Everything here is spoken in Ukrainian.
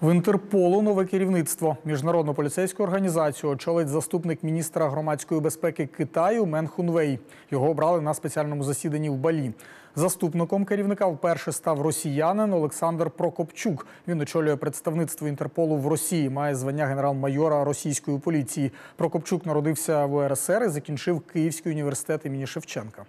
В Інтерполу нове керівництво міжнародну поліцейську організацію очолить заступник міністра громадської безпеки Китаю Мен Хунвей. Його обрали на спеціальному засіданні в Балі. Заступником керівника вперше став росіянин Олександр Прокопчук. Він очолює представництво Інтерполу в Росії. Має звання генерал-майора російської поліції. Прокопчук народився в УРСР і закінчив Київський університет імені Шевченка.